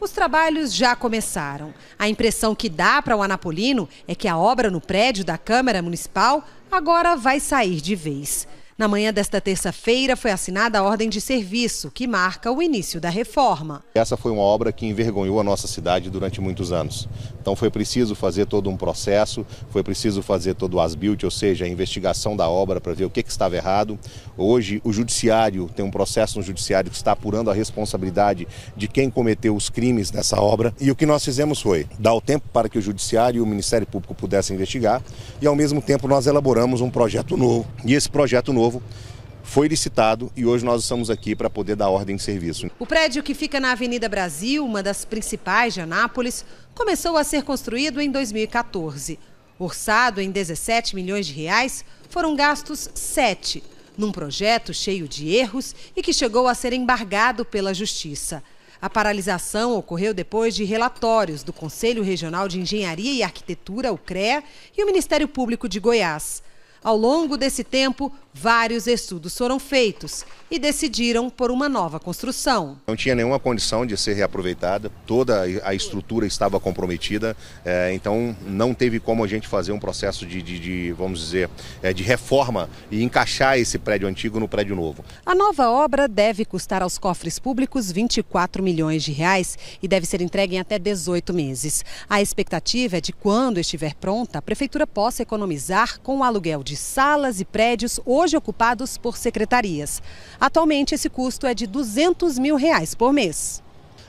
Os trabalhos já começaram. A impressão que dá para o Anapolino é que a obra no prédio da Câmara Municipal agora vai sair de vez. Na manhã desta terça-feira foi assinada a ordem de serviço, que marca o início da reforma. Essa foi uma obra que envergonhou a nossa cidade durante muitos anos. Então foi preciso fazer todo um processo, foi preciso fazer todo o asbilt, ou seja, a investigação da obra para ver o que, que estava errado. Hoje o judiciário tem um processo no judiciário que está apurando a responsabilidade de quem cometeu os crimes nessa obra. E o que nós fizemos foi dar o tempo para que o judiciário e o Ministério Público pudessem investigar e ao mesmo tempo nós elaboramos um projeto novo. E esse projeto novo novo foi licitado e hoje nós estamos aqui para poder dar ordem de serviço. O prédio que fica na Avenida Brasil, uma das principais de Anápolis, começou a ser construído em 2014. Orçado em 17 milhões de reais, foram gastos 7, num projeto cheio de erros e que chegou a ser embargado pela Justiça. A paralisação ocorreu depois de relatórios do Conselho Regional de Engenharia e Arquitetura, o CREA, e o Ministério Público de Goiás. Ao longo desse tempo, vários estudos foram feitos e decidiram por uma nova construção. Não tinha nenhuma condição de ser reaproveitada, toda a estrutura estava comprometida, é, então não teve como a gente fazer um processo de, de, de vamos dizer, é, de reforma e encaixar esse prédio antigo no prédio novo. A nova obra deve custar aos cofres públicos 24 milhões de reais e deve ser entregue em até 18 meses. A expectativa é de quando estiver pronta, a prefeitura possa economizar com o aluguel de de salas e prédios hoje ocupados por secretarias. Atualmente, esse custo é de 200 mil reais por mês.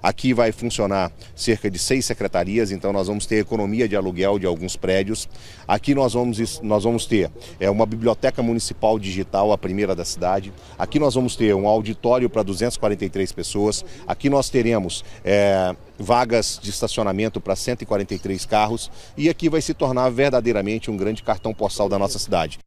Aqui vai funcionar cerca de seis secretarias, então nós vamos ter economia de aluguel de alguns prédios. Aqui nós vamos, nós vamos ter é, uma biblioteca municipal digital, a primeira da cidade. Aqui nós vamos ter um auditório para 243 pessoas. Aqui nós teremos é, vagas de estacionamento para 143 carros. E aqui vai se tornar verdadeiramente um grande cartão postal da nossa cidade.